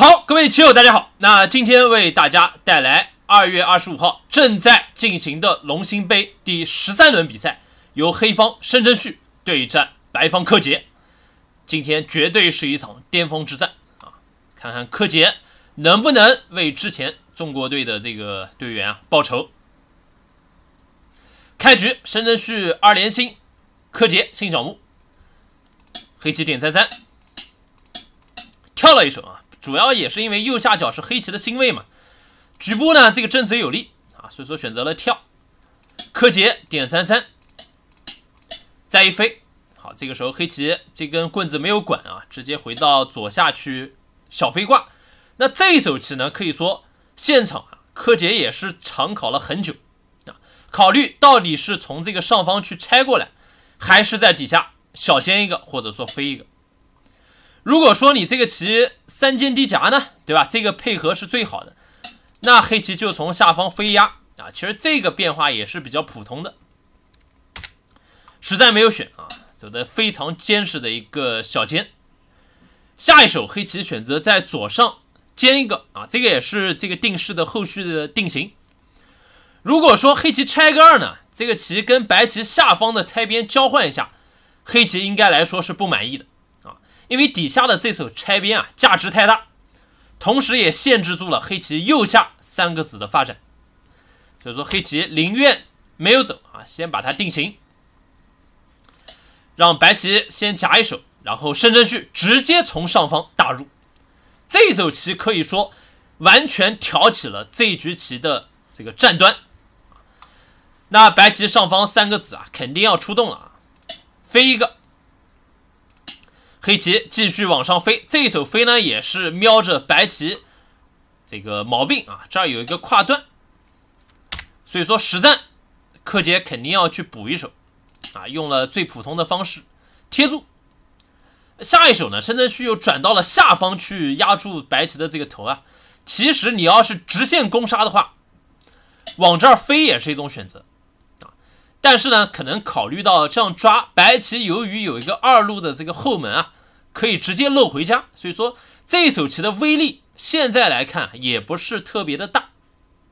好，各位棋友，大家好。那今天为大家带来二月二十五号正在进行的龙星杯第十三轮比赛，由黑方申真旭对战白方柯洁。今天绝对是一场巅峰之战啊！看看柯洁能不能为之前中国队的这个队员啊报仇。开局申真旭二连星，柯洁辛小木，黑棋点三三，跳了一手啊。主要也是因为右下角是黑棋的星位嘛，局部呢这个正子有利啊，所以说选择了跳。柯洁点三三，再一飞，好，这个时候黑棋这根棍子没有管啊，直接回到左下区小飞挂。那这一手棋呢，可以说现场啊，柯洁也是长考了很久啊，考虑到底是从这个上方去拆过来，还是在底下小尖一个，或者说飞一个。如果说你这个棋三尖低夹呢，对吧？这个配合是最好的。那黑棋就从下方飞压啊，其实这个变化也是比较普通的。实在没有选啊，走的非常坚实的一个小尖。下一手黑棋选择在左上尖一个啊，这个也是这个定式的后续的定型。如果说黑棋拆个二呢，这个棋跟白棋下方的拆边交换一下，黑棋应该来说是不满意的。因为底下的这手拆边啊，价值太大，同时也限制住了黑棋右下三个子的发展，所以说黑棋宁愿没有走啊，先把它定型，让白棋先夹一手，然后伸针去直接从上方打入，这手棋可以说完全挑起了这一局棋的这个战端。那白棋上方三个子啊，肯定要出动了啊，飞一个。黑棋继续往上飞，这一手飞呢也是瞄着白棋这个毛病啊，这儿有一个跨断，所以说实战柯洁肯定要去补一手啊，用了最普通的方式贴住，下一手呢深圳旭又转到了下方去压住白棋的这个头啊，其实你要是直线攻杀的话，往这儿飞也是一种选择。但是呢，可能考虑到这样抓白棋，由于有一个二路的这个后门啊，可以直接漏回家，所以说这一手棋的威力现在来看也不是特别的大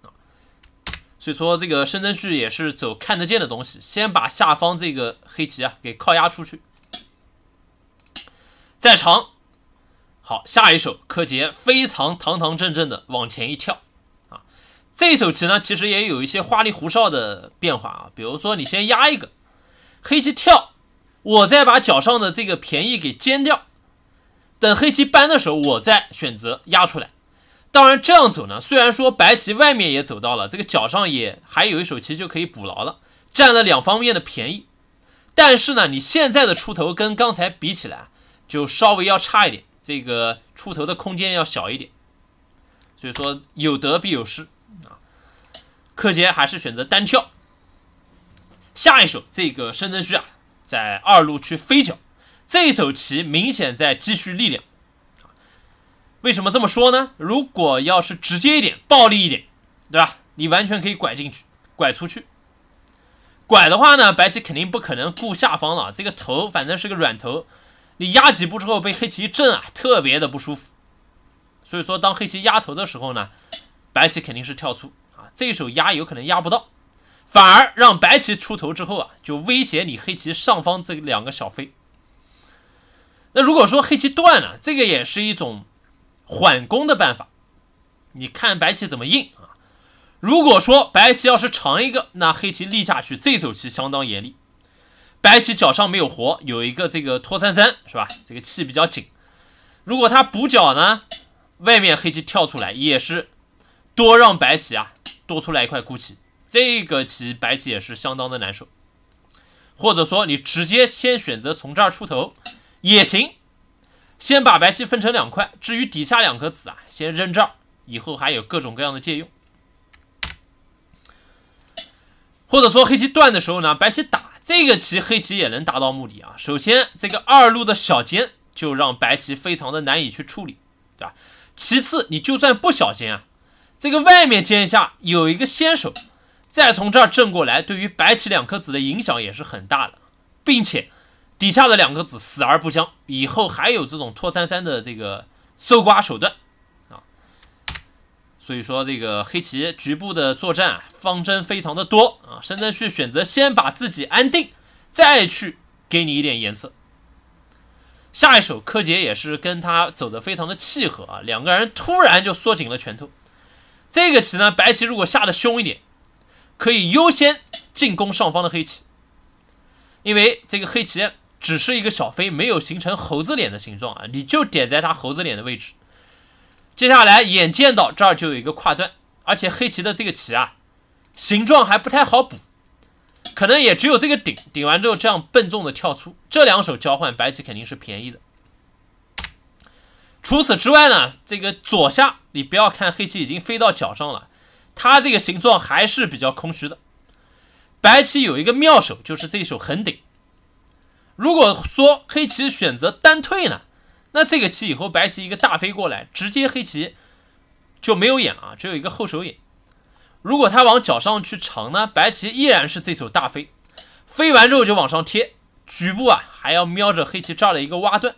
啊。所以说这个申真谞也是走看得见的东西，先把下方这个黑棋啊给靠压出去，再长。好，下一手柯洁非常堂堂正正的往前一跳。这一手棋呢，其实也有一些花里胡哨的变化啊，比如说你先压一个黑棋跳，我再把脚上的这个便宜给尖掉，等黑棋搬的时候，我再选择压出来。当然这样走呢，虽然说白棋外面也走到了，这个脚上也还有一手棋就可以补牢了，占了两方面的便宜，但是呢，你现在的出头跟刚才比起来就稍微要差一点，这个出头的空间要小一点，所以说有得必有失。柯洁还是选择单跳。下一手，这个申真谞啊，在二路去飞脚，这一手棋明显在积蓄力量。为什么这么说呢？如果要是直接一点、暴力一点，对吧？你完全可以拐进去、拐出去。拐的话呢，白棋肯定不可能顾下方了。这个头反正是个软头，你压几步之后被黑棋一震啊，特别的不舒服。所以说，当黑棋压头的时候呢，白棋肯定是跳出。这一手压有可能压不到，反而让白棋出头之后啊，就威胁你黑棋上方这两个小飞。那如果说黑棋断了，这个也是一种缓攻的办法。你看白棋怎么应啊？如果说白棋要是长一个，那黑棋立下去，这手棋相当严厉。白棋脚上没有活，有一个这个拖三三，是吧？这个气比较紧。如果他补脚呢，外面黑棋跳出来也是多让白棋啊。多出来一块孤棋，这个棋白棋也是相当的难受，或者说你直接先选择从这儿出头也行，先把白棋分成两块，至于底下两颗子啊，先扔这儿，以后还有各种各样的借用。或者说黑棋断的时候呢，白棋打这个棋，黑棋也能达到目的啊。首先这个二路的小尖就让白棋非常的难以去处理，对吧？其次你就算不小尖啊。这个外面尖下有一个先手，再从这儿镇过来，对于白棋两颗子的影响也是很大的，并且底下的两颗子死而不僵，以后还有这种拖三三的这个搜刮手段啊。所以说这个黑棋局部的作战方针非常的多啊，深圳去选择先把自己安定，再去给你一点颜色。下一手柯洁也是跟他走的非常的契合啊，两个人突然就缩紧了拳头。这个棋呢，白棋如果下的凶一点，可以优先进攻上方的黑棋，因为这个黑棋只是一个小飞，没有形成猴子脸的形状啊，你就点在它猴子脸的位置。接下来眼见到这儿就有一个跨断，而且黑棋的这个棋啊，形状还不太好补，可能也只有这个顶顶完之后这样笨重的跳出。这两手交换，白棋肯定是便宜的。除此之外呢，这个左下。你不要看黑棋已经飞到角上了，它这个形状还是比较空虚的。白棋有一个妙手，就是这一手横顶。如果说黑棋选择单退呢，那这个棋以后白棋一个大飞过来，直接黑棋就没有眼啊，只有一个后手眼。如果他往角上去长呢，白棋依然是这手大飞，飞完之后就往上贴，局部啊还要瞄着黑棋这儿的一个挖断。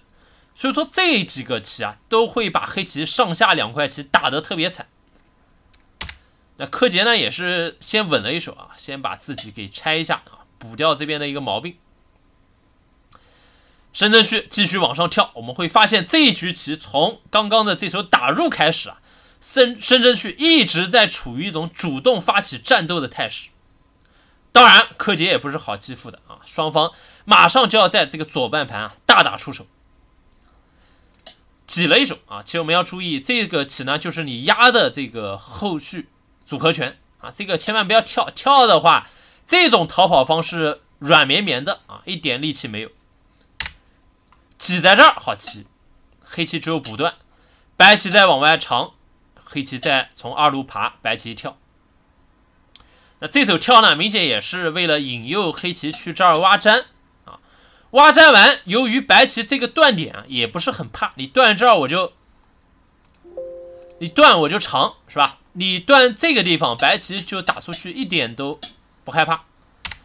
所以说这几个棋啊，都会把黑棋上下两块棋打得特别惨。那柯洁呢，也是先稳了一手啊，先把自己给拆一下啊，补掉这边的一个毛病。深圳旭继续往上跳，我们会发现这一局棋从刚刚的这手打入开始啊，深深圳旭一直在处于一种主动发起战斗的态势。当然，柯洁也不是好欺负的啊，双方马上就要在这个左半盘啊大打出手。挤了一手啊，其实我们要注意，这个挤呢，就是你压的这个后续组合拳啊，这个千万不要跳，跳的话，这种逃跑方式软绵绵的啊，一点力气没有。挤在这儿好棋，黑棋只有补断，白棋再往外长，黑棋再从二路爬，白棋一跳。那这手跳呢，明显也是为了引诱黑棋去这儿挖粘。挖粘完，由于白棋这个断点啊，也不是很怕你断这儿，我就你断我就长是吧？你断这个地方，白棋就打出去一点都不害怕。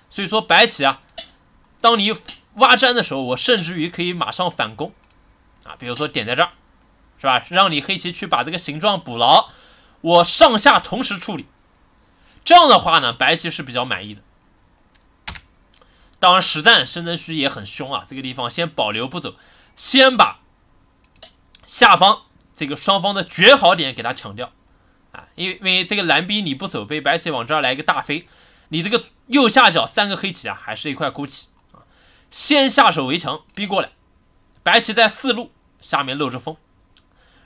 所以说白棋啊，当你挖粘的时候，我甚至于可以马上反攻啊，比如说点在这儿是吧？让你黑棋去把这个形状补牢，我上下同时处理，这样的话呢，白棋是比较满意的。当然，实战申真区也很凶啊！这个地方先保留不走，先把下方这个双方的绝好点给他抢掉啊！因为这个蓝兵你不走被白棋往这儿来一个大飞，你这个右下角三个黑棋啊，还是一块孤棋啊！先下手为强，逼过来，白棋在四路下面露着风。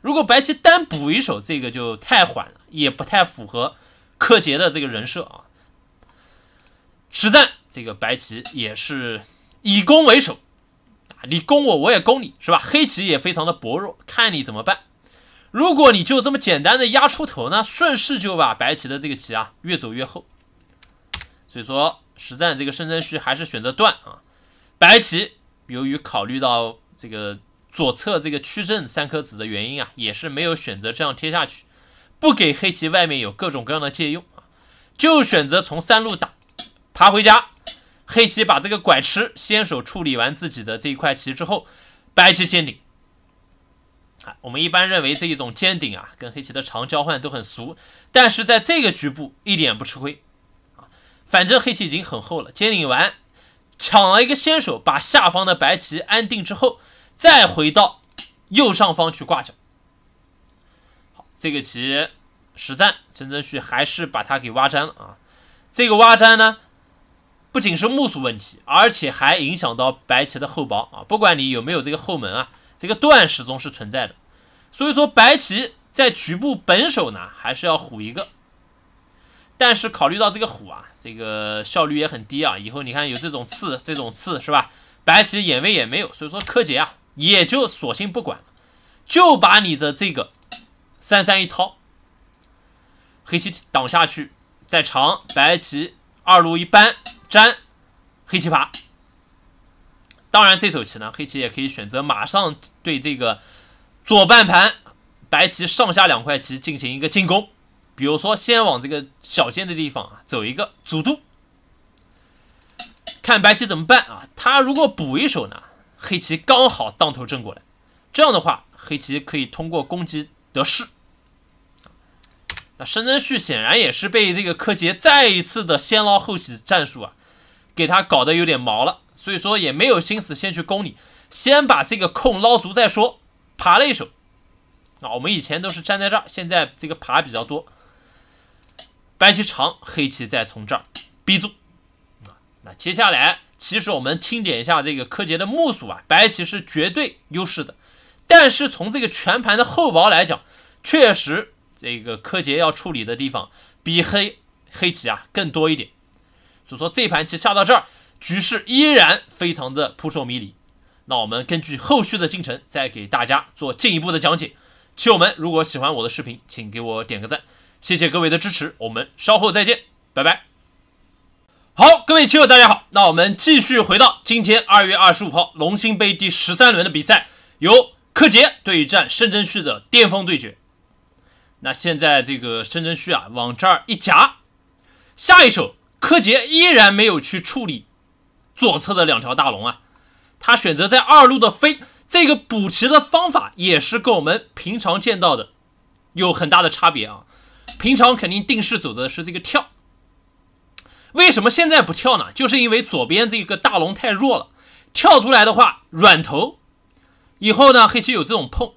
如果白棋单补一手，这个就太缓了，也不太符合柯洁的这个人设啊！实战。这个白棋也是以攻为守你攻我，我也攻你，是吧？黑棋也非常的薄弱，看你怎么办。如果你就这么简单的压出头呢，顺势就把白棋的这个棋啊越走越厚。所以说实战这个深村旭还是选择断啊。白棋由于考虑到这个左侧这个曲正三颗子的原因啊，也是没有选择这样贴下去，不给黑棋外面有各种各样的借用啊，就选择从三路打爬回家。黑棋把这个拐吃，先手处理完自己的这一块棋之后，白棋尖顶。啊，我们一般认为这一种尖顶啊，跟黑棋的长交换都很俗，但是在这个局部一点不吃亏。啊，反正黑棋已经很厚了，尖顶完抢了一个先手，把下方的白棋安定之后，再回到右上方去挂角。好，这个棋实战陈真旭还是把它给挖粘了啊，这个挖粘呢。不仅是目数问题，而且还影响到白棋的后薄啊！不管你有没有这个后门啊，这个断始终是存在的。所以说，白棋在局部本手呢，还是要虎一个。但是考虑到这个虎啊，这个效率也很低啊。以后你看有这种刺，这种刺是吧？白棋眼位也没有，所以说柯洁啊，也就索性不管了，就把你的这个三三一掏，黑棋挡下去，再长白棋二路一扳。粘黑棋爬。当然，这手棋呢，黑棋也可以选择马上对这个左半盘白棋上下两块棋进行一个进攻，比如说先往这个小尖的地方啊走一个阻度，看白棋怎么办啊？他如果补一手呢，黑棋刚好当头正过来，这样的话，黑棋可以通过攻击得势。那申真旭显然也是被这个柯洁再一次的先捞后起战术啊。给他搞得有点毛了，所以说也没有心思先去攻你，先把这个空捞足再说。爬了一手，啊，我们以前都是站在这儿，现在这个爬比较多。白棋长，黑棋再从这儿逼住。啊，那接下来其实我们清点一下这个柯洁的目数啊，白棋是绝对优势的，但是从这个全盘的厚薄来讲，确实这个柯洁要处理的地方比黑黑棋啊更多一点。就说这盘棋下到这儿，局势依然非常的扑朔迷离。那我们根据后续的进程，再给大家做进一步的讲解。棋友们，如果喜欢我的视频，请给我点个赞，谢谢各位的支持。我们稍后再见，拜拜。好，各位棋友，大家好。那我们继续回到今天二月二十五号龙兴杯第十三轮的比赛，由柯洁对战申真旭的巅峰对决。那现在这个申真旭啊，往这儿一夹，下一手。柯洁依然没有去处理左侧的两条大龙啊，他选择在二路的飞，这个补齐的方法也是跟我们平常见到的有很大的差别啊。平常肯定定式走的是这个跳，为什么现在不跳呢？就是因为左边这个大龙太弱了，跳出来的话软头。以后呢，黑棋有这种碰、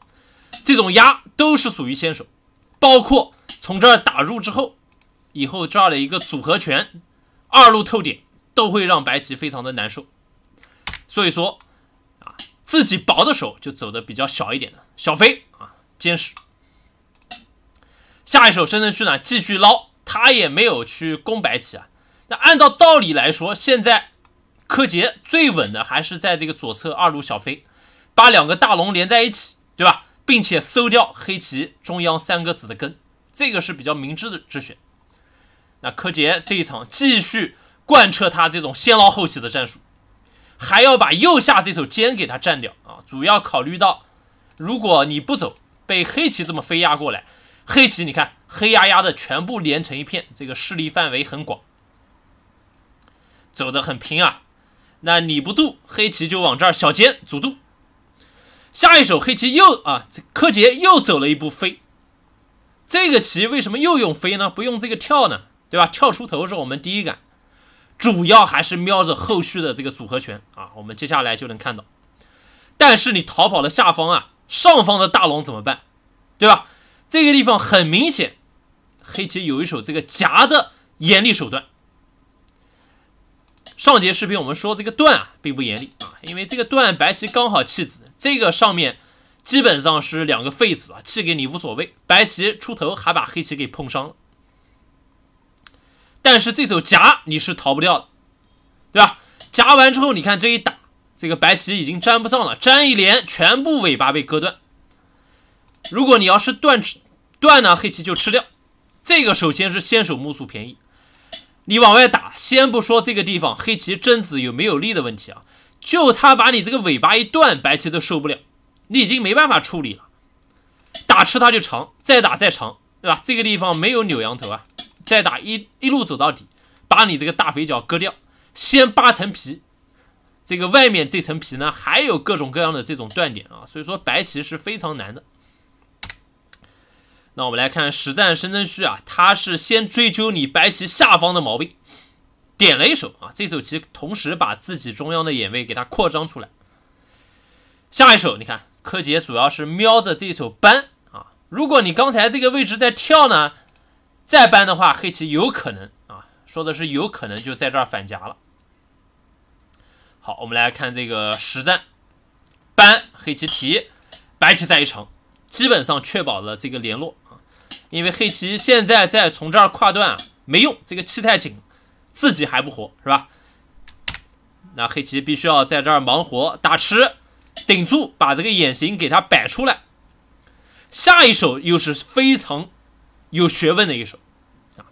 这种压，都是属于先手，包括从这儿打入之后，以后这儿的一个组合拳。二路透点都会让白棋非常的难受，所以说啊，自己薄的时候就走的比较小一点的小飞啊，坚实。下一手深圳去呢，继续捞，他也没有去攻白棋啊。那按照道理来说，现在柯洁最稳的还是在这个左侧二路小飞，把两个大龙连在一起，对吧？并且收掉黑棋中央三个子的根，这个是比较明智的之选。那柯洁这一场继续贯彻他这种先捞后起的战术，还要把右下这手尖给他占掉啊！主要考虑到，如果你不走，被黑棋这么飞压过来，黑棋你看黑压压的全部连成一片，这个势力范围很广，走得很平啊！那你不渡，黑棋就往这儿小尖主渡。下一手黑棋又啊，柯洁又走了一步飞。这个棋为什么又用飞呢？不用这个跳呢？对吧？跳出头是我们第一感，主要还是瞄着后续的这个组合拳啊。我们接下来就能看到，但是你逃跑了下方啊，上方的大龙怎么办？对吧？这个地方很明显，黑棋有一手这个夹的严厉手段。上节视频我们说这个断啊并不严厉啊，因为这个断白棋刚好弃子，这个上面基本上是两个废子啊，弃给你无所谓。白棋出头还把黑棋给碰伤了。但是这手夹你是逃不掉的，对吧？夹完之后，你看这一打，这个白棋已经粘不上了，粘一连全部尾巴被割断。如果你要是断吃断呢，黑棋就吃掉。这个首先是先手目数便宜，你往外打，先不说这个地方黑棋贞子有没有力的问题啊，就他把你这个尾巴一断，白棋都受不了，你已经没办法处理了。打吃它就长，再打再长，对吧？这个地方没有扭羊头啊。再打一一路走到底，把你这个大肥脚割掉，先扒层皮。这个外面这层皮呢，还有各种各样的这种断点啊，所以说白棋是非常难的。那我们来看实战深圳旭啊，他是先追究你白棋下方的毛病，点了一手啊，这手棋同时把自己中央的眼位给它扩张出来。下一手你看柯洁主要是瞄着这一手扳啊，如果你刚才这个位置在跳呢？再搬的话，黑棋有可能啊，说的是有可能就在这儿反夹了。好，我们来看这个实战，搬黑棋提，白棋再一成，基本上确保了这个联络啊，因为黑棋现在在从这儿跨段没用，这个气太紧，自己还不活是吧？那黑棋必须要在这儿忙活打吃，顶住，把这个眼型给它摆出来，下一手又是非常有学问的一手啊！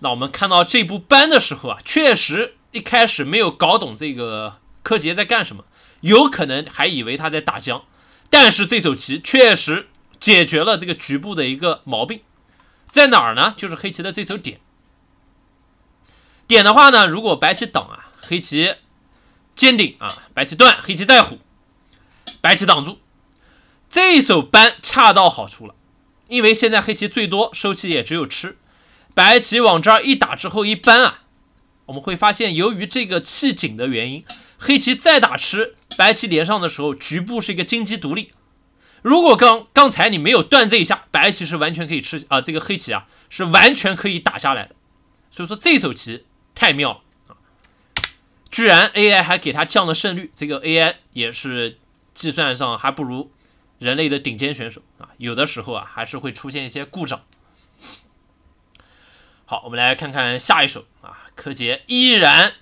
那我们看到这步班的时候啊，确实一开始没有搞懂这个柯洁在干什么，有可能还以为他在打僵。但是这手棋确实解决了这个局部的一个毛病，在哪儿呢？就是黑棋的这手点。点的话呢，如果白棋挡啊，黑棋尖顶啊，白棋断，黑棋再虎，白棋挡住，这一手扳恰到好处了。因为现在黑棋最多收气也只有吃，白棋往这儿一打之后一搬啊，我们会发现，由于这个气紧的原因，黑棋再打吃，白棋连上的时候，局部是一个金鸡独立。如果刚刚才你没有断这一下，白棋是完全可以吃啊，这个黑棋啊是完全可以打下来的。所以说这手棋太妙了啊，居然 AI 还给他降了胜率，这个 AI 也是计算上还不如。人类的顶尖选手啊，有的时候啊，还是会出现一些故障。好，我们来看看下一首啊，柯洁依然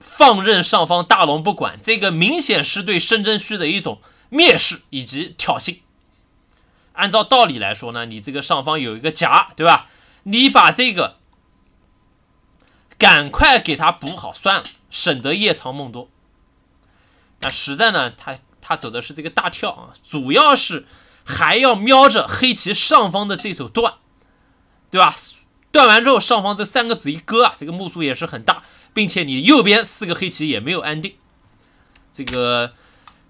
放任上方大龙不管，这个明显是对申圳区的一种蔑视以及挑衅。按照道理来说呢，你这个上方有一个夹，对吧？你把这个赶快给他补好算了，省得夜长梦多。那实在呢，他。他走的是这个大跳啊，主要是还要瞄着黑棋上方的这手断，对吧？断完之后上方这三个子一割啊，这个目数也是很大，并且你右边四个黑棋也没有安定，这个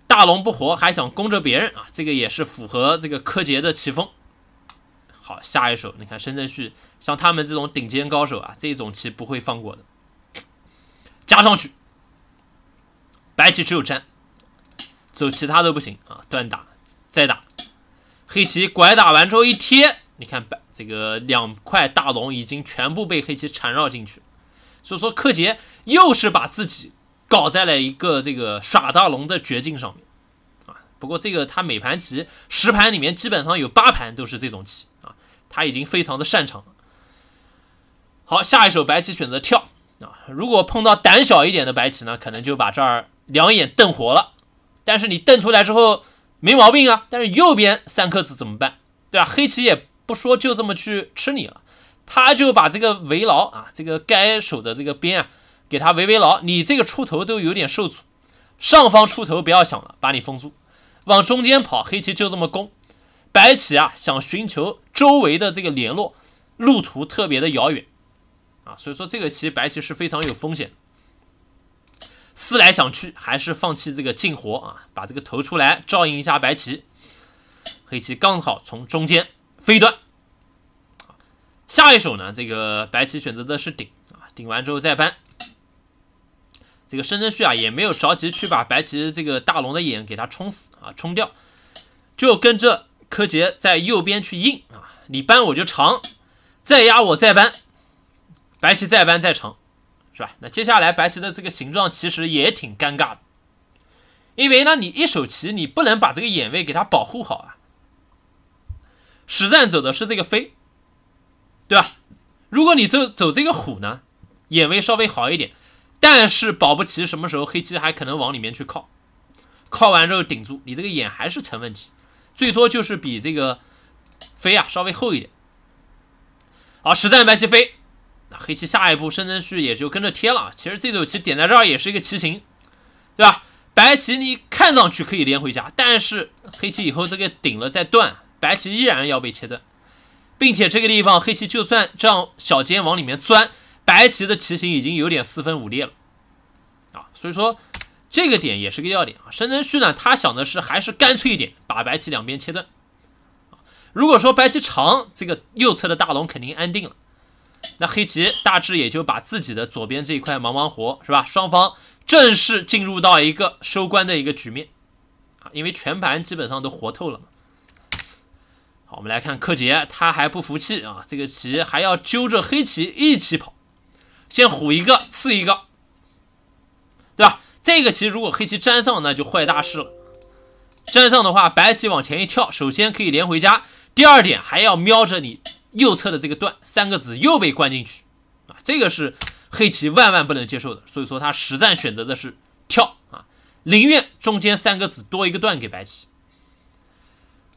大龙不活还想攻着别人啊，这个也是符合这个柯洁的棋风。好，下一手你看申圳旭像他们这种顶尖高手啊，这种棋不会放过的，加上去，白棋只有粘。走其他都不行啊！断打再打，黑棋拐打完之后一贴，你看白这个两块大龙已经全部被黑棋缠绕进去所以说柯洁又是把自己搞在了一个这个耍大龙的绝境上面啊！不过这个他每盘棋十盘里面基本上有八盘都是这种棋啊，他已经非常的擅长了。好，下一手白棋选择跳啊！如果碰到胆小一点的白棋呢，可能就把这儿两眼瞪活了。但是你瞪出来之后没毛病啊，但是右边三颗子怎么办？对吧？黑棋也不说就这么去吃你了，他就把这个围牢啊，这个该守的这个边啊，给他围围牢，你这个出头都有点受阻，上方出头不要想了，把你封住，往中间跑，黑棋就这么攻，白棋啊想寻求周围的这个联络，路途特别的遥远啊，所以说这个棋白棋是非常有风险的。思来想去，还是放弃这个进活啊，把这个头出来照应一下白棋。黑棋刚好从中间飞断。下一手呢，这个白棋选择的是顶啊，顶完之后再扳。这个申真旭啊也没有着急去把白棋这个大龙的眼给它冲死啊，冲掉，就跟着柯洁在右边去硬啊，你扳我就长，再压我再扳，白棋再扳再长。是吧？那接下来白棋的这个形状其实也挺尴尬的，因为呢，你一手棋你不能把这个眼位给它保护好啊。实战走的是这个飞，对吧？如果你走走这个虎呢，眼位稍微好一点，但是保不齐什么时候黑棋还可能往里面去靠，靠完之后顶住，你这个眼还是成问题，最多就是比这个飞啊稍微厚一点。好，实战白棋飞。黑棋下一步申真谞也就跟着贴了，其实这手棋点在这儿也是一个棋形，对吧？白棋你看上去可以连回家，但是黑棋以后这个顶了再断，白棋依然要被切断，并且这个地方黑棋就算这样小尖往里面钻，白棋的棋形已经有点四分五裂了，啊，所以说这个点也是个要点啊。申真谞呢，他想的是还是干脆一点，把白棋两边切断。如果说白棋长，这个右侧的大龙肯定安定了。那黑棋大致也就把自己的左边这一块忙忙活，是吧？双方正式进入到一个收官的一个局面啊，因为全盘基本上都活透了嘛。好，我们来看柯洁，他还不服气啊，这个棋还要揪着黑棋一起跑，先虎一个刺一个，对吧？这个棋如果黑棋粘上，那就坏大事了。粘上的话，白棋往前一跳，首先可以连回家，第二点还要瞄着你。右侧的这个段三个子又被关进去啊，这个是黑棋万万不能接受的，所以说他实战选择的是跳啊，宁愿中间三个子多一个段给白棋。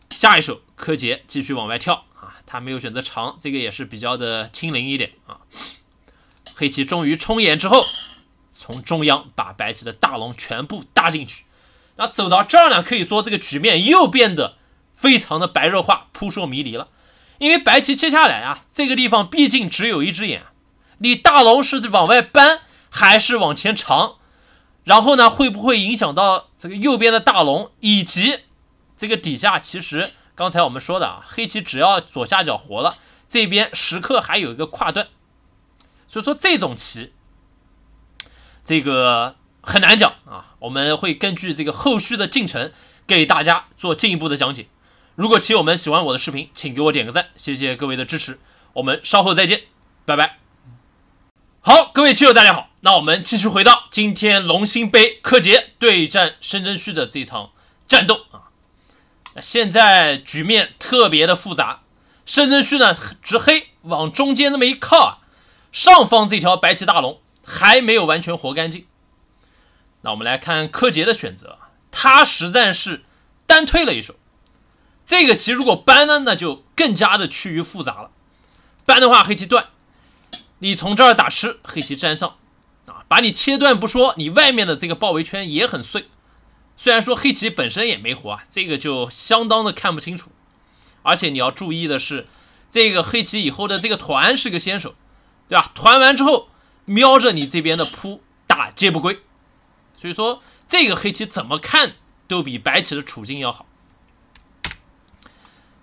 下一手柯洁继续往外跳啊，他没有选择长，这个也是比较的清零一点啊。黑棋终于冲眼之后，从中央把白棋的大龙全部搭进去。那走到这儿呢，可以说这个局面又变得非常的白热化、扑朔迷离了。因为白棋切下来啊，这个地方毕竟只有一只眼，你大龙是往外搬还是往前长，然后呢会不会影响到这个右边的大龙以及这个底下？其实刚才我们说的啊，黑棋只要左下角活了，这边时刻还有一个跨断，所以说这种棋这个很难讲啊，我们会根据这个后续的进程给大家做进一步的讲解。如果棋友们喜欢我的视频，请给我点个赞，谢谢各位的支持。我们稍后再见，拜拜。好，各位棋友，大家好，那我们继续回到今天龙星杯柯洁对战申真旭的这场战斗啊。那现在局面特别的复杂，申真旭呢直黑往中间那么一靠啊，上方这条白棋大龙还没有完全活干净。那我们来看柯洁的选择他实在是单推了一手。这个棋如果搬呢，那就更加的趋于复杂了。搬的话，黑棋断，你从这儿打吃，黑棋粘上，啊，把你切断不说，你外面的这个包围圈也很碎。虽然说黑棋本身也没活啊，这个就相当的看不清楚。而且你要注意的是，这个黑棋以后的这个团是个先手，对吧？团完之后瞄着你这边的扑打接不归，所以说这个黑棋怎么看都比白棋的处境要好。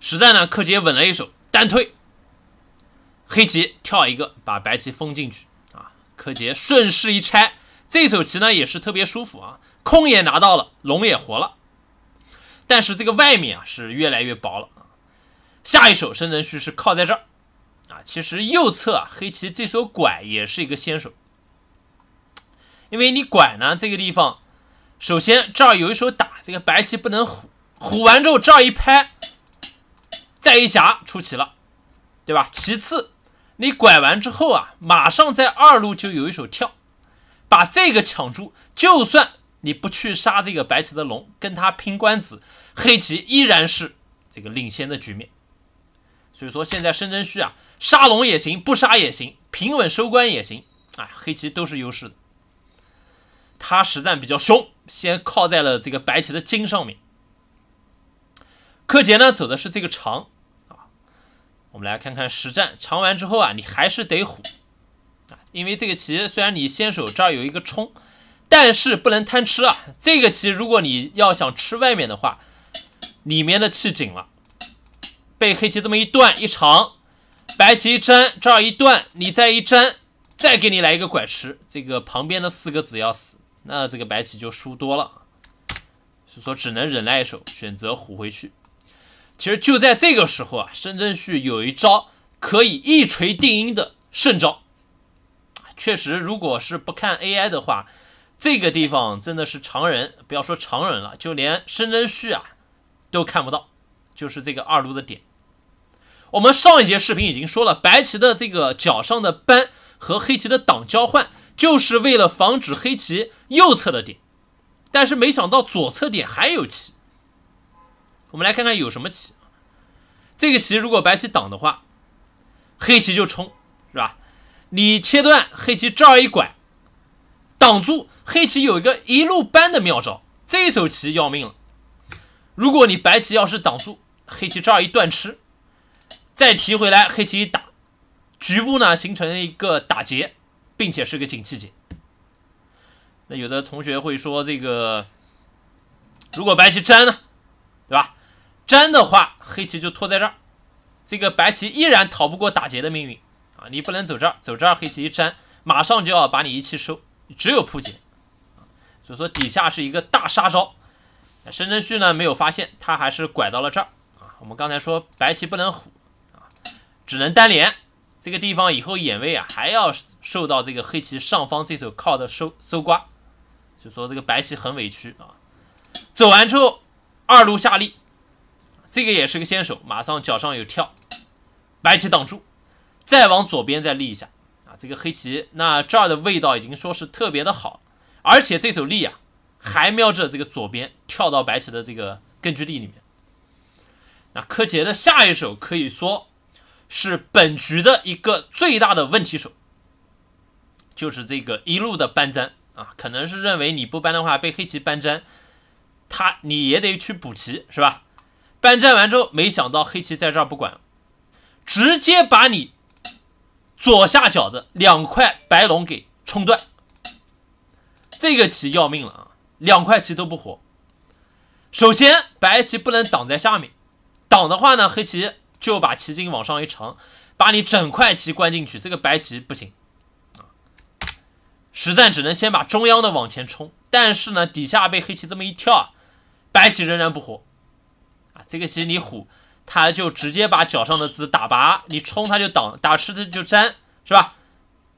实战呢，柯洁稳了一手，单推黑棋跳一个，把白棋封进去啊。柯洁顺势一拆，这手棋呢也是特别舒服啊，空也拿到了，龙也活了。但是这个外面啊是越来越薄了啊。下一手生真谞是靠在这儿啊，其实右侧黑棋这手拐也是一个先手，因为你拐呢这个地方，首先这儿有一手打这个白棋不能虎，虎完之后这儿一拍。再一夹出奇了，对吧？其次，你拐完之后啊，马上在二路就有一手跳，把这个抢住，就算你不去杀这个白棋的龙，跟他拼官子，黑棋依然是这个领先的局面。所以说，现在深真序啊，杀龙也行，不杀也行，平稳收官也行，啊，黑棋都是优势的。他实战比较凶，先靠在了这个白棋的金上面。柯洁呢，走的是这个长。我们来看看实战，长完之后啊，你还是得虎啊，因为这个棋虽然你先手这儿有一个冲，但是不能贪吃啊。这个棋如果你要想吃外面的话，里面的气紧了，被黑棋这么一断一长，白棋一粘这儿一断，你再一粘，再给你来一个拐吃，这个旁边的四个子要死，那这个白棋就输多了，所以说只能忍耐一手，选择虎回去。其实就在这个时候啊，申真旭有一招可以一锤定音的胜招。确实，如果是不看 AI 的话，这个地方真的是常人不要说常人了，就连申真旭啊都看不到，就是这个二路的点。我们上一节视频已经说了，白棋的这个角上的扳和黑棋的挡交换，就是为了防止黑棋右侧的点，但是没想到左侧点还有棋。我们来看看有什么棋。这个棋如果白棋挡的话，黑棋就冲，是吧？你切断黑棋这儿一拐，挡住黑棋有一个一路扳的妙招，这一手棋要命了。如果你白棋要是挡住黑棋这儿一断吃，再提回来，黑棋一打，局部呢形成一个打劫，并且是个景气劫。那有的同学会说这个，如果白棋粘呢，对吧？粘的话，黑棋就拖在这儿，这个白棋依然逃不过打劫的命运啊！你不能走这儿，走这儿，黑棋一粘，马上就要把你一气收，只有扑劫所以说底下是一个大杀招。申真旭呢没有发现，他还是拐到了这儿啊！我们刚才说白棋不能虎啊，只能单连。这个地方以后眼位啊，还要受到这个黑棋上方这手靠的收收刮，就说这个白棋很委屈啊！走完之后，二路下力。这个也是个先手，马上脚上有跳，白棋挡住，再往左边再立一下啊！这个黑棋那这儿的味道已经说是特别的好，而且这手立啊，还瞄着这个左边跳到白棋的这个根据地里面。那柯洁的下一手可以说是本局的一个最大的问题手，就是这个一路的搬粘啊，可能是认为你不搬的话，被黑棋搬粘，他你也得去补棋是吧？搬占完之后，没想到黑棋在这儿不管，直接把你左下角的两块白龙给冲断。这个棋要命了啊！两块棋都不活。首先，白棋不能挡在下面，挡的话呢，黑棋就把棋筋往上一长，把你整块棋关进去。这个白棋不行实战只能先把中央的往前冲，但是呢，底下被黑棋这么一跳，白棋仍然不活。啊，这个棋你虎，他就直接把脚上的子打拔，你冲他就挡，打吃他就粘，是吧？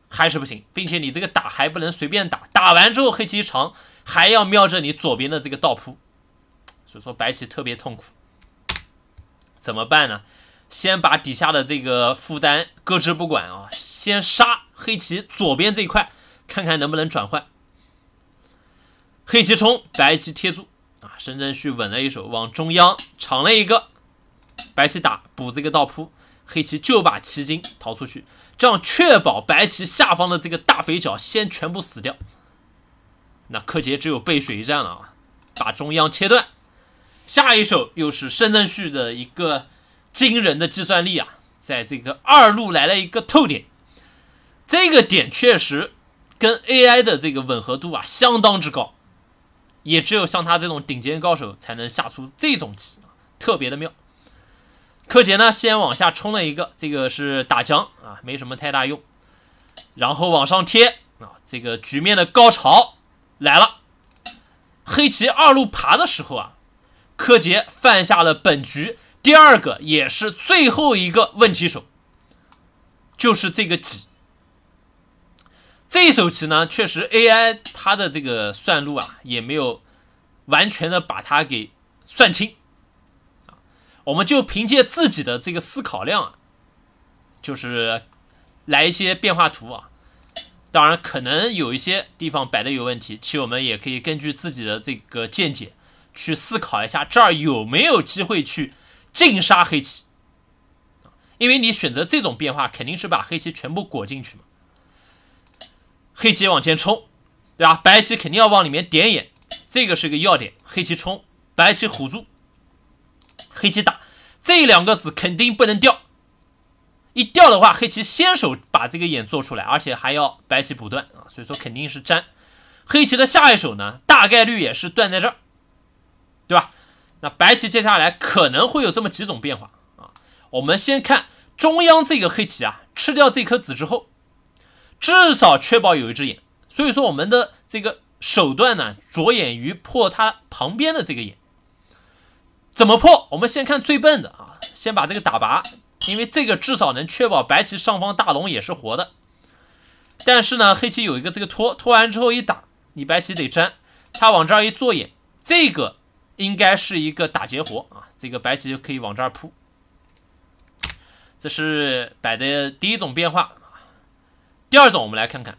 还是不行，并且你这个打还不能随便打，打完之后黑棋长，还要瞄着你左边的这个倒扑，所以说白棋特别痛苦，怎么办呢？先把底下的这个负担搁置不管啊，先杀黑棋左边这一块，看看能不能转换。黑棋冲，白棋贴住。啊，申圳旭稳了一手，往中央长了一个，白棋打补这个道扑，黑棋就把棋筋逃出去，这样确保白棋下方的这个大肥脚先全部死掉。那柯洁只有背水一战了啊，把中央切断。下一手又是申圳旭的一个惊人的计算力啊，在这个二路来了一个透点，这个点确实跟 AI 的这个吻合度啊相当之高。也只有像他这种顶尖高手才能下出这种棋特别的妙。柯洁呢，先往下冲了一个，这个是打将啊，没什么太大用。然后往上贴啊，这个局面的高潮来了。黑棋二路爬的时候啊，柯洁犯下了本局第二个也是最后一个问题手，就是这个几。这一手棋呢，确实 AI 它的这个算路啊，也没有完全的把它给算清我们就凭借自己的这个思考量啊，就是来一些变化图啊。当然，可能有一些地方摆的有问题，棋友们也可以根据自己的这个见解去思考一下，这儿有没有机会去净杀黑棋。因为你选择这种变化，肯定是把黑棋全部裹进去嘛。黑棋往前冲，对吧？白棋肯定要往里面点眼，这个是一个要点。黑棋冲，白棋虎住，黑棋打，这两个子肯定不能掉。一掉的话，黑棋先手把这个眼做出来，而且还要白棋补断啊，所以说肯定是粘。黑棋的下一手呢，大概率也是断在这儿，对吧？那白棋接下来可能会有这么几种变化啊。我们先看中央这个黑棋啊，吃掉这颗子之后。至少确保有一只眼，所以说我们的这个手段呢，着眼于破它旁边的这个眼。怎么破？我们先看最笨的啊，先把这个打拔，因为这个至少能确保白棋上方大龙也是活的。但是呢，黑棋有一个这个拖，拖完之后一打，你白棋得粘，它往这儿一做眼，这个应该是一个打劫活啊，这个白棋就可以往这儿扑。这是摆的第一种变化。第二种，我们来看看，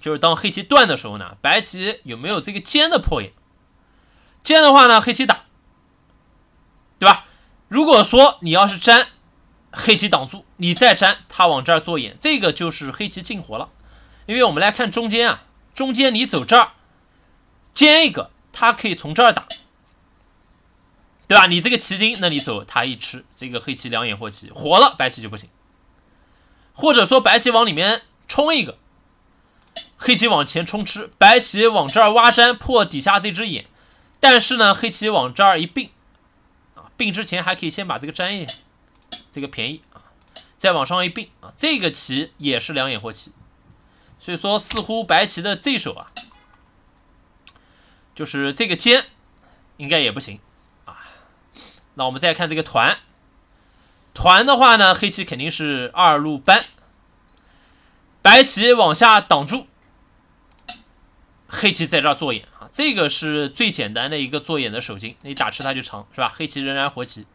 就是当黑棋断的时候呢，白棋有没有这个尖的破眼？尖的话呢，黑棋打，对吧？如果说你要是粘，黑棋挡住，你再粘，他往这儿做眼，这个就是黑棋进活了。因为我们来看中间啊，中间你走这儿，尖一个，他可以从这儿打，对吧？你这个棋筋，那你走，他一吃，这个黑棋两眼活棋活了，白棋就不行。或者说白棋往里面冲一个，黑棋往前冲吃，白棋往这儿挖山破底下这只眼，但是呢黑棋往这儿一并，啊并之前还可以先把这个粘眼，这个便宜啊，再往上一并啊，这个棋也是两眼活棋，所以说似乎白棋的这手啊，就是这个尖应该也不行啊，那我们再看这个团。团的话呢，黑棋肯定是二路搬，白棋往下挡住，黑棋在这儿做眼啊，这个是最简单的一个做眼的手筋。你打吃它就长，是吧？黑棋仍然活棋。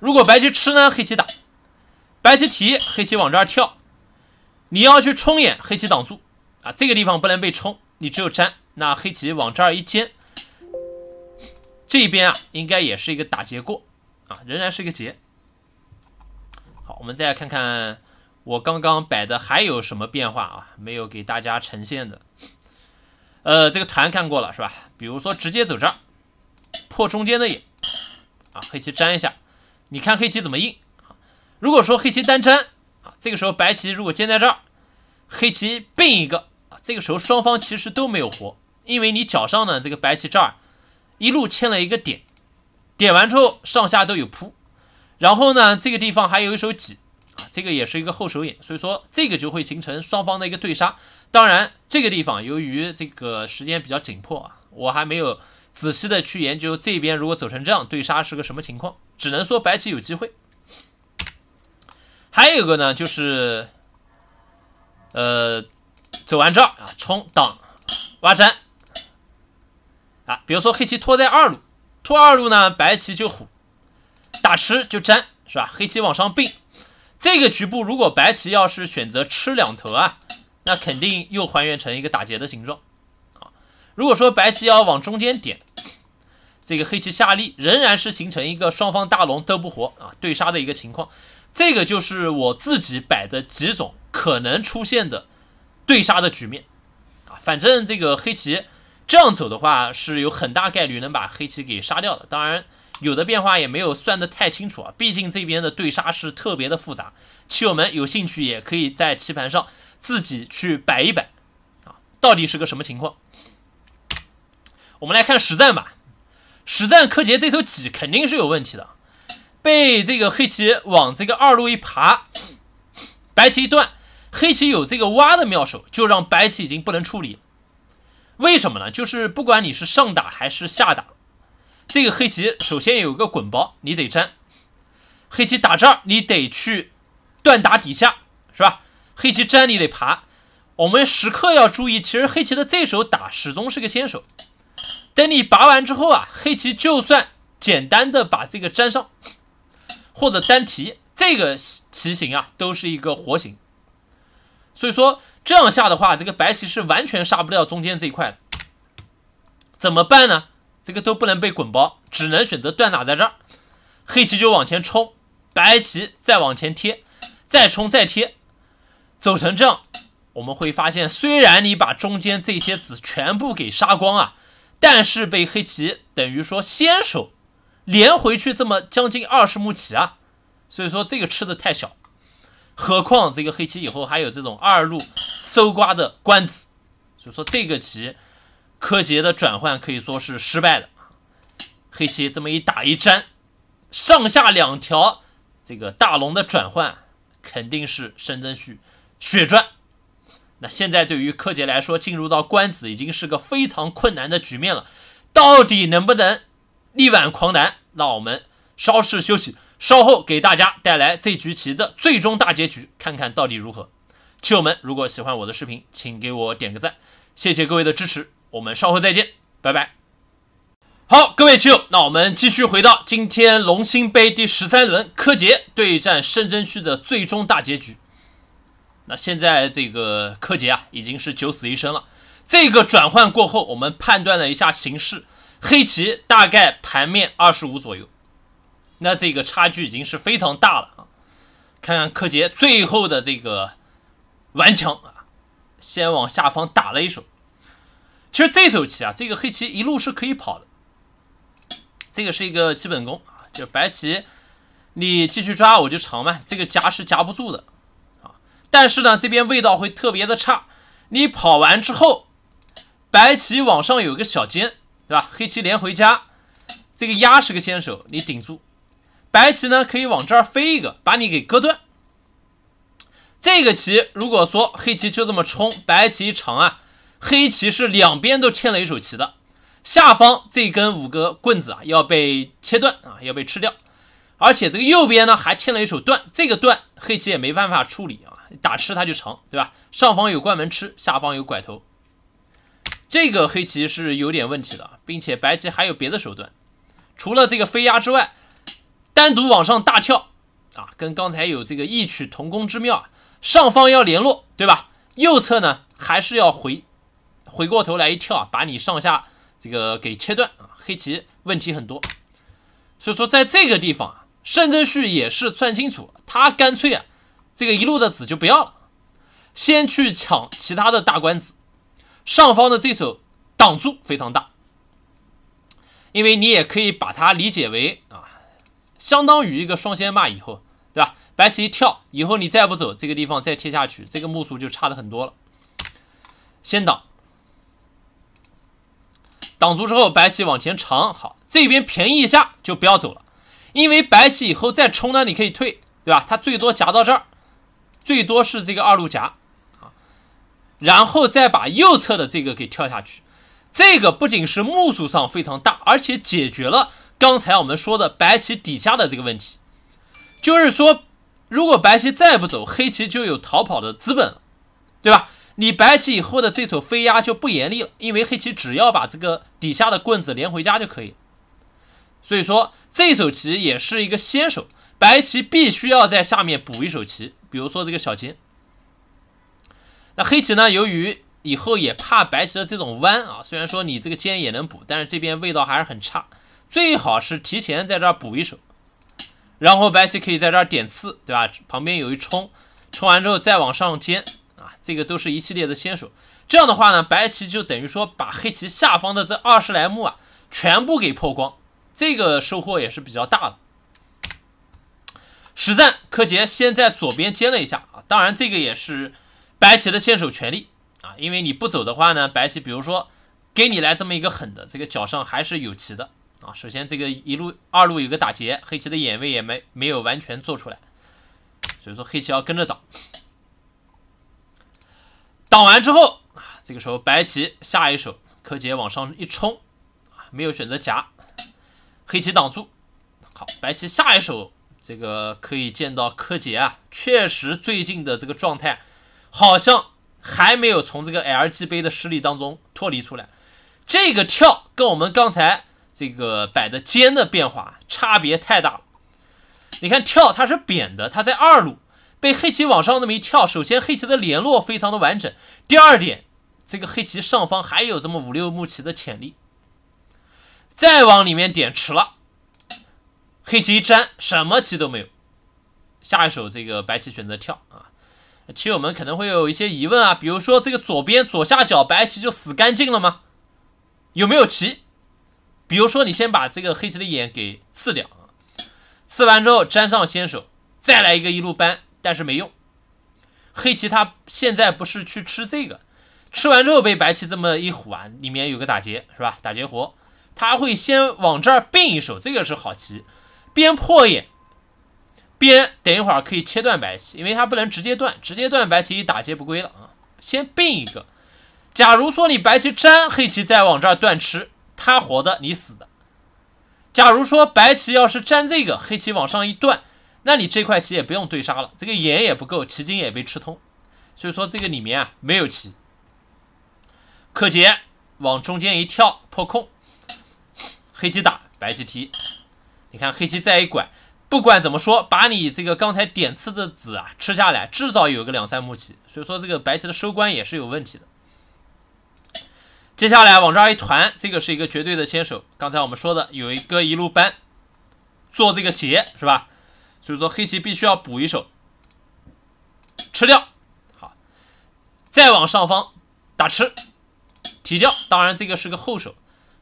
如果白棋吃呢，黑棋打，白棋提，黑棋往这儿跳。你要去冲眼，黑棋挡住啊，这个地方不能被冲，你只有粘。那黑棋往这儿一尖，这边啊，应该也是一个打劫过啊，仍然是一个劫。我们再看看我刚刚摆的还有什么变化啊？没有给大家呈现的。呃，这个团看过了是吧？比如说直接走这儿破中间的眼啊，黑棋粘一下，你看黑棋怎么应啊？如果说黑棋单粘啊，这个时候白棋如果尖在这儿，黑棋并一个啊，这个时候双方其实都没有活，因为你脚上呢这个白棋这儿一路牵了一个点，点完之后上下都有扑。然后呢，这个地方还有一手挤啊，这个也是一个后手眼，所以说这个就会形成双方的一个对杀。当然，这个地方由于这个时间比较紧迫啊，我还没有仔细的去研究这边如果走成这样对杀是个什么情况，只能说白棋有机会。还有一个呢，就是呃，走完这儿啊，冲挡挖粘啊，比如说黑棋拖在二路，拖二路呢，白棋就虎。打吃就粘是吧？黑棋往上并，这个局部如果白棋要是选择吃两头啊，那肯定又还原成一个打劫的形状啊。如果说白棋要往中间点，这个黑棋下力仍然是形成一个双方大龙都不活啊对杀的一个情况。这个就是我自己摆的几种可能出现的对杀的局面啊。反正这个黑棋这样走的话，是有很大概率能把黑棋给杀掉的。当然。有的变化也没有算得太清楚啊，毕竟这边的对杀是特别的复杂。棋友们有兴趣也可以在棋盘上自己去摆一摆啊，到底是个什么情况？我们来看实战吧。实战柯洁这手挤肯定是有问题的，被这个黑棋往这个二路一爬，白棋一断，黑棋有这个挖的妙手，就让白棋已经不能处理。为什么呢？就是不管你是上打还是下打。这个黑棋首先有个滚包，你得粘。黑棋打这儿，你得去断打底下，是吧？黑棋粘，你得爬。我们时刻要注意，其实黑棋的这手打始终是个先手。等你拔完之后啊，黑棋就算简单的把这个粘上，或者单提，这个棋形啊都是一个活形。所以说这样下的话，这个白棋是完全杀不掉中间这一块的。怎么办呢？这个都不能被滚包，只能选择断打在这儿。黑棋就往前冲，白棋再往前贴，再冲再贴，走成这样，我们会发现，虽然你把中间这些子全部给杀光啊，但是被黑棋等于说先手连回去这么将近二十目棋啊，所以说这个吃的太小，何况这个黑棋以后还有这种二路搜刮的官子，所以说这个棋。柯洁的转换可以说是失败的，黑棋这么一打一粘，上下两条这个大龙的转换肯定是申真谞血赚。那现在对于柯洁来说，进入到官子已经是个非常困难的局面了，到底能不能力挽狂澜？那我们稍事休息，稍后给大家带来这局棋的最终大结局，看看到底如何。棋友们，如果喜欢我的视频，请给我点个赞，谢谢各位的支持。我们稍后再见，拜拜。好，各位棋友，那我们继续回到今天龙星杯第十三轮柯洁对战申真区的最终大结局。那现在这个柯洁啊，已经是九死一生了。这个转换过后，我们判断了一下形势，黑棋大概盘面二十五左右，那这个差距已经是非常大了啊。看看柯洁最后的这个顽强啊，先往下方打了一手。其实这手棋啊，这个黑棋一路是可以跑的，这个是一个基本功啊。就白棋，你继续抓我就长嘛，这个夹是夹不住的啊。但是呢，这边味道会特别的差。你跑完之后，白棋往上有个小尖，对吧？黑棋连回家，这个压是个先手，你顶住。白棋呢可以往这儿飞一个，把你给割断。这个棋如果说黑棋就这么冲，白棋长啊。黑棋是两边都欠了一手棋的，下方这根五个棍子啊要被切断啊，要被吃掉，而且这个右边呢还欠了一手断，这个断黑棋也没办法处理啊，打吃它就成，对吧？上方有关门吃，下方有拐头，这个黑棋是有点问题的，并且白棋还有别的手段，除了这个飞压之外，单独往上大跳啊，跟刚才有这个异曲同工之妙，上方要联络，对吧？右侧呢还是要回。回过头来一跳，把你上下这个给切断啊！黑棋问题很多，所以说在这个地方啊，申真谞也是算清楚，他干脆啊，这个一路的子就不要了，先去抢其他的大官子。上方的这手挡住非常大，因为你也可以把它理解为啊，相当于一个双先霸以后，对吧？白棋一跳以后，你再不走这个地方再贴下去，这个目数就差的很多了。先挡。挡住之后，白棋往前长，好，这边便宜一下就不要走了，因为白棋以后再冲呢，你可以退，对吧？它最多夹到这儿，最多是这个二路夹啊，然后再把右侧的这个给跳下去，这个不仅是目数上非常大，而且解决了刚才我们说的白棋底下的这个问题，就是说，如果白棋再不走，黑棋就有逃跑的资本了，对吧？你白棋以后的这手飞压就不严厉了，因为黑棋只要把这个底下的棍子连回家就可以。所以说这手棋也是一个先手，白棋必须要在下面补一手棋，比如说这个小尖。那黑棋呢，由于以后也怕白棋的这种弯啊，虽然说你这个尖也能补，但是这边味道还是很差，最好是提前在这儿补一手，然后白棋可以在这儿点刺，对吧？旁边有一冲，冲完之后再往上尖。这个都是一系列的先手，这样的话呢，白棋就等于说把黑棋下方的这二十来目啊，全部给破光，这个收获也是比较大的。实战柯洁先在左边接了一下啊，当然这个也是白棋的先手权利啊，因为你不走的话呢，白棋比如说给你来这么一个狠的，这个脚上还是有棋的啊。首先这个一路二路有个打劫，黑棋的眼位也没没有完全做出来，所以说黑棋要跟着挡。挡完之后啊，这个时候白棋下一手柯洁往上一冲啊，没有选择夹，黑棋挡住。好，白棋下一手这个可以见到柯洁啊，确实最近的这个状态好像还没有从这个 L G 杯的失利当中脱离出来。这个跳跟我们刚才这个摆的尖的变化差别太大了。你看跳它是扁的，它在二路。被黑棋往上那么一跳，首先黑棋的联络非常的完整。第二点，这个黑棋上方还有这么五六目棋的潜力。再往里面点迟了，黑棋一粘，什么棋都没有。下一手这个白棋选择跳啊，棋友们可能会有一些疑问啊，比如说这个左边左下角白棋就死干净了吗？有没有棋？比如说你先把这个黑棋的眼给刺掉啊，刺完之后粘上先手，再来一个一路搬。但是没用，黑棋他现在不是去吃这个，吃完之后被白棋这么一缓，里面有个打劫是吧？打劫活，他会先往这儿并一手，这个是好棋，边破眼边等一会儿可以切断白棋，因为他不能直接断，直接断白棋一打劫不归了啊！先并一个，假如说你白棋粘黑棋，再往这儿断吃，他活的你死的。假如说白棋要是粘这个，黑棋往上一断。那你这块棋也不用对杀了，这个眼也不够，棋筋也被吃通，所以说这个里面啊没有棋。可劫往中间一跳破空，黑棋打白棋提，你看黑棋再一拐，不管怎么说，把你这个刚才点刺的子啊吃下来，至少有个两三目棋。所以说这个白棋的收官也是有问题的。接下来往这儿一团，这个是一个绝对的先手。刚才我们说的有一个一路搬做这个劫是吧？所以说黑棋必须要补一手，吃掉，好，再往上方打吃，提掉。当然这个是个后手，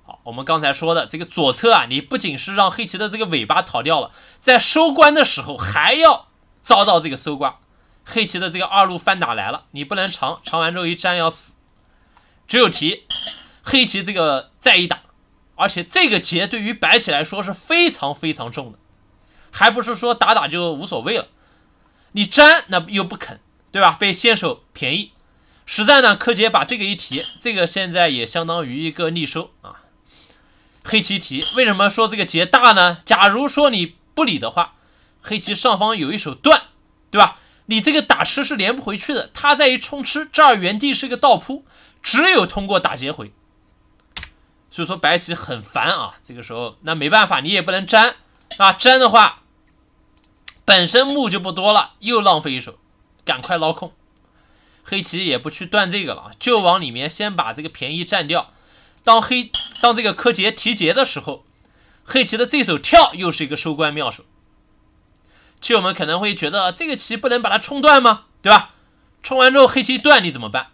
好，我们刚才说的这个左侧啊，你不仅是让黑棋的这个尾巴逃掉了，在收官的时候还要遭到这个收刮，黑棋的这个二路翻打来了，你不能长，长完之后一粘要死，只有提，黑棋这个再一打，而且这个劫对于白棋来说是非常非常重的。还不是说打打就无所谓了，你粘那又不肯，对吧？被先手便宜。实战呢，柯洁把这个一提，这个现在也相当于一个逆收啊。黑棋提，为什么说这个劫大呢？假如说你不理的话，黑棋上方有一手断，对吧？你这个打吃是连不回去的，他再一冲吃，这儿原地是个倒扑，只有通过打劫回。所以说白棋很烦啊，这个时候那没办法，你也不能粘啊，粘的话。本身木就不多了，又浪费一手，赶快捞空。黑棋也不去断这个了，就往里面先把这个便宜占掉。当黑当这个柯洁提劫的时候，黑棋的这手跳又是一个收官妙手。棋友们可能会觉得这个棋不能把它冲断吗？对吧？冲完之后黑棋断你怎么办？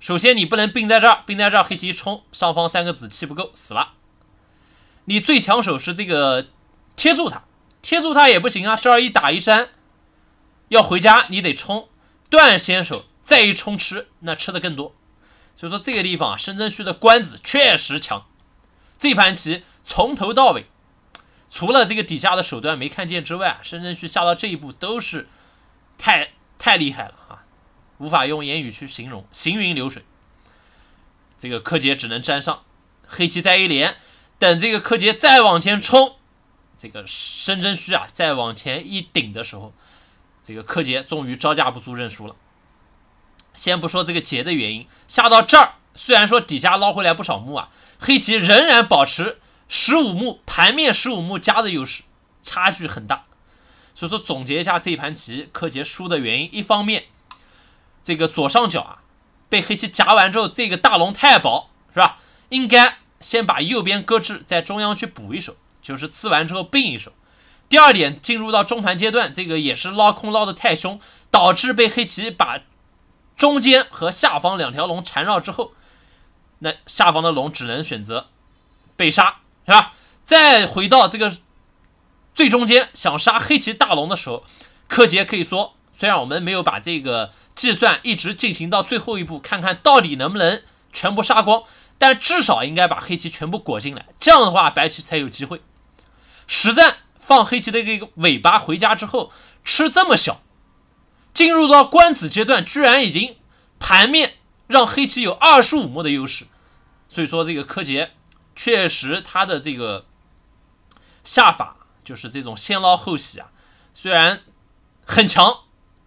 首先你不能并在这儿，并在这儿黑棋一冲上方三个子气不够死了。你最强手是这个贴住它。贴住他也不行啊，这儿一打一粘，要回家你得冲断先手，再一冲吃，那吃的更多。所以说这个地方啊，深圳区的官子确实强。这盘棋从头到尾，除了这个底下的手段没看见之外啊，深圳区下到这一步都是太太厉害了啊，无法用言语去形容，行云流水。这个柯洁只能粘上黑棋，再一连，等这个柯洁再往前冲。这个深真虚啊，再往前一顶的时候，这个柯洁终于招架不住认输了。先不说这个劫的原因，下到这儿，虽然说底下捞回来不少目啊，黑棋仍然保持十五目盘面十五目加的优势，差距很大。所以说总结一下这一盘棋柯洁输的原因，一方面这个左上角啊被黑棋夹完之后，这个大龙太薄是吧？应该先把右边搁置，在中央去补一手。就是刺完之后并一手。第二点，进入到中盘阶段，这个也是捞空捞的太凶，导致被黑棋把中间和下方两条龙缠绕之后，那下方的龙只能选择被杀，是吧？再回到这个最中间想杀黑棋大龙的时候，柯洁可以说，虽然我们没有把这个计算一直进行到最后一步，看看到底能不能全部杀光，但至少应该把黑棋全部裹进来，这样的话白棋才有机会。实战放黑棋的一个尾巴回家之后，吃这么小，进入到官子阶段，居然已经盘面让黑棋有二十五目优势。所以说，这个柯洁确实他的这个下法就是这种先捞后洗啊，虽然很强，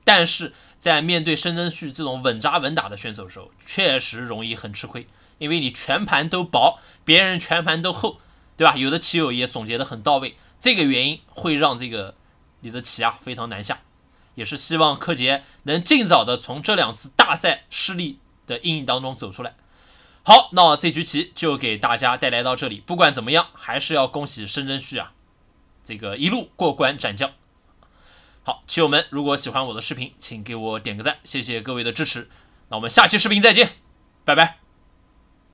但是在面对申真旭这种稳扎稳打的选手的时候，确实容易很吃亏，因为你全盘都薄，别人全盘都厚。对吧？有的棋友也总结得很到位，这个原因会让这个你的棋啊非常难下，也是希望柯洁能尽早的从这两次大赛失利的阴影当中走出来。好，那这局棋就给大家带来到这里。不管怎么样，还是要恭喜申真旭啊，这个一路过关斩将。好，棋友们，如果喜欢我的视频，请给我点个赞，谢谢各位的支持。那我们下期视频再见，拜拜。